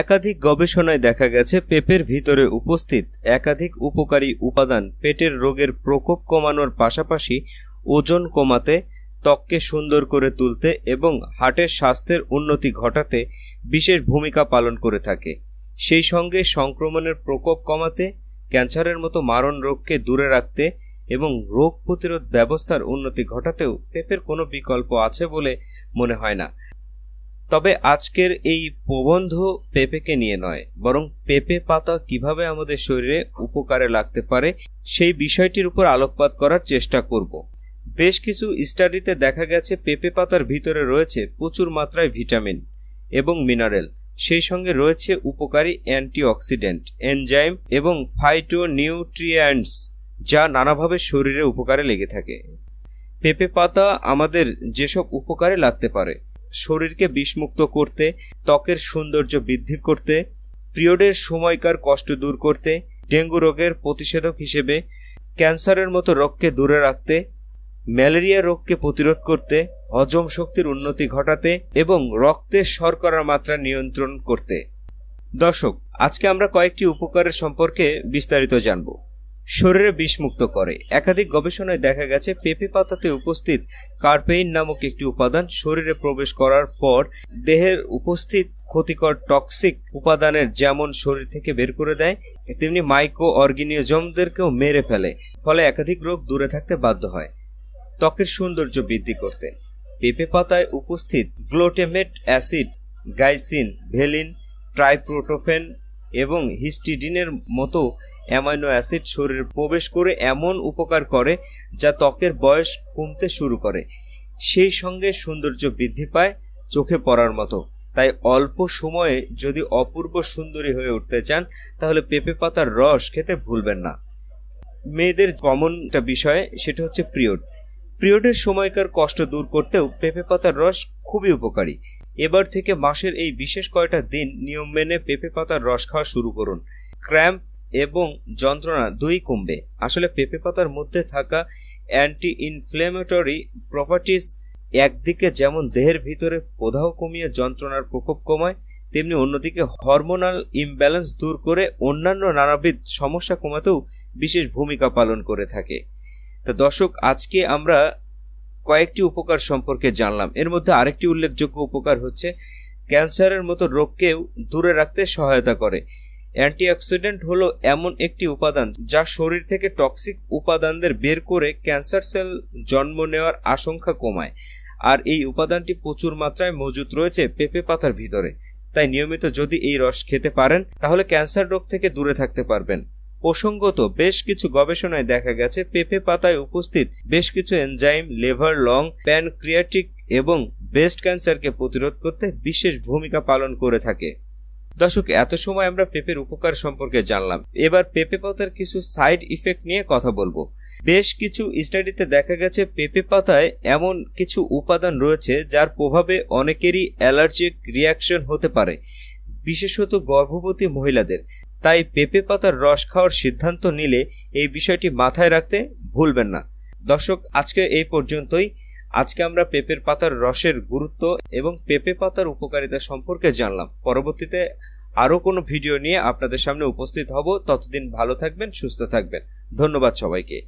একাধিক গবেষণায় দেখা গেছে পেঁপের ভিতরে উপস্থিত একাধিক উপকারী উপাদান পেটের রোগের প্রকোপ কমানোর পাশাপাশি ওজন কমাতে ত্বককে সুন্দর করে তুলতে এবং হার্টের স্বাস্থ্যের উন্নতি ঘটাতে বিশেষ ভূমিকা পালন করে থাকে সেই সঙ্গে সংক্রমণের প্রকোপ কমাতে ক্যান্সারের মতো মারণ রোগকে দূরে রাখতে এবং রোগ প্রতিরোধ ব্যবস্থার উন্নতি ঘটাতেও পেঁপের কোনো বিকল্প আছে বলে মনে হয় না তবে আজকের এই প্রবন্ধ পেঁপেকে নিয়ে নয় বরং পেঁপে পাতা কিভাবে আমাদের শরীরে উপকারে লাগতে পারে সেই বিষয়টির উপর আলোকপাত করার চেষ্টা করব বেশ কিছু স্টাডিতে দেখা গেছে পেঁপে পাতার ভিতরে রয়েছে প্রচুর মাত্রায় ভিটামিন এবং মিনারেল সেই সঙ্গে রয়েছে উপকারী অ্যান্টিঅক্সিডেন্ট এনজাইম এবং ফাইটো নিউট্রিয়েন্টস যা নানাভাবে শরীরে উপকারে লেগে থাকে পেঁপে পাতা আমাদের যেসব উপকারে লাগতে পারে শরীরকে বিষমুক্ত করতে ত্বকের সৌন্দর্য বৃদ্ধি করতে পিরিয়ডের সময়কার কষ্ট দূর করতে ডেঙ্গু রোগের প্রতিষেধক হিসেবে ক্যান্সারের মতো রোগকে দূরে রাখতে ম্যালেরিয়া রোগকে প্রতিরোধ করতে হজম শক্তির উন্নতি ঘটাতে এবং রক্তে শর্করার মাত্রা নিয়ন্ত্রণ করতে দর্শক আজকে আমরা কয়েকটি উপকারের সম্পর্কে বিস্তারিত জানবো শরীরে বিষমুক্ত করে একাধিক গবেষণায় দেখা গেছে পেঁপে পাতাতে উপস্থিত কার্পেইন নামক একটি উপাদান শরীরে প্রবেশ করার পর দেহের উপস্থিত ক্ষতিকর টক্সিক উপাদানের যেমন শরীর থেকে বের করে দেয় তেমনি মাইক্রো অর্গিনিজমদেরকেও মেরে ফেলে ফলে একাধিক রোগ দূরে থাকতে বাধ্য হয় ত্বকের সৌন্দর্য বৃদ্ধি করতে পেঁপে পাতায় উপস্থিত গ্লোটেমেট অ্যাসিড গাইসিন ভেলিন ট্রাইপ্রোটোফেন এবং হিস্টিডিনের মতো অ্যামাইনো অ্যাসিড শরীরে প্রবেশ করে এমন উপকার করে যা ত্বকের বয়স কমতে শুরু করে সেই সঙ্গে সৌন্দর্য বৃদ্ধি পায় চোখে পড়ার মতো তাই অল্প সময়ে যদি অপূর্ব সুন্দরী হয়ে উঠতে চান তাহলে পেঁপে পাতার রস খেতে ভুলবেন না মেয়েদের কমন একটা বিষয় সেটা হচ্ছে পিরিয়ড পিরিয়ডের সময়কার কষ্ট দূর করতেও পেঁপে পাতার রস খুবই উপকারী এবার থেকে মাসের এই বিশেষ কয়টা দিন নিয়ম মেনে পেঁপে পাতার রস খাওয়া শুরু করুন ক্র্যাম্প এবং যন্ত্রণা দুই কমবে আসলে পেঁপে পাতার মধ্যে থাকা অ্যান্টি ইনফ্লেমেটরি প্রপার্টিস একদিকে যেমন দেহের ভিতরে প্রদাহ কমিয়ে যন্ত্রণার প্রকোপ কমায় তেমনি অন্যদিকে হরমোনাল ইমব্যালেন্স দূর করে অন্যান্য নানাবিধ সমস্যা কমাতেও বিশেষ ভূমিকা পালন করে থাকে তা দর্শক আজকে আমরা কয়েকটি উপকার সম্পর্কে জানলাম এর মধ্যে আরেকটি উল্লেখযোগ্য উপকার হচ্ছে ক্যান্সারের মতো রোগকেও দূরে রাখতে সহায়তা করে অ্যান্টিঅক্সিডেন্ট হলো এমন একটি উপাদান যা শরীর থেকে টক্সিক উপাদানদের বের করে ক্যান্সার সেল জন্ম নেওয়ার আশঙ্কা কমায় আর এই উপাদানটি প্রচুর মাত্রায় মজুদ রয়েছে পেঁপে পাতার ভিতরে তাই নিয়মিত যদি এই রস খেতে পারেন তাহলে ক্যান্সার রোগ থেকে দূরে থাকতে পারবেন প্রসঙ্গত বেশ কিছু গবেষণায় দেখা গেছে পেঁপে পাতায় উপস্থিত বেশ কিছু এনজাইম লেভার লং প্যানক্রিয়াটিক এবং ব্রেস্ট ক্যান্সারকে প্রতিরোধ করতে বিশেষ ভূমিকা পালন করে থাকে দর্শক এত সময় আমরা পেঁপের উপকার সম্পর্কে জানলাম এবার পেঁপে পাতার কিছু সাইড ইফেক্ট নিয়ে কথা বলবো বেশ কিছু স্টাডিতে দেখা গেছে পেঁপে পাতায় এমন কিছু উপাদান রয়েছে যার প্রভাবে অনেকেরই অ্যালার্জিক রিয়াকশন হতে পারে বিশেষত গর্ভবতী মহিলাদের তাই পেঁপে পাতার রস খাওয়ার সিদ্ধান্ত নিলে এই বিষয়টি মাথায় রাখতে ভুলবেন না দর্শক আজকে এই পর্যন্তই আজকে আমরা পেঁপের পাতার রসের গুরুত্ব এবং পেঁপে পাতার উপকারিতা সম্পর্কে জানলাম পরবর্তীতে আরও কোনো ভিডিও নিয়ে আপনাদের সামনে উপস্থিত হব ততদিন ভালো থাকবেন সুস্থ থাকবেন ধন্যবাদ সবাইকে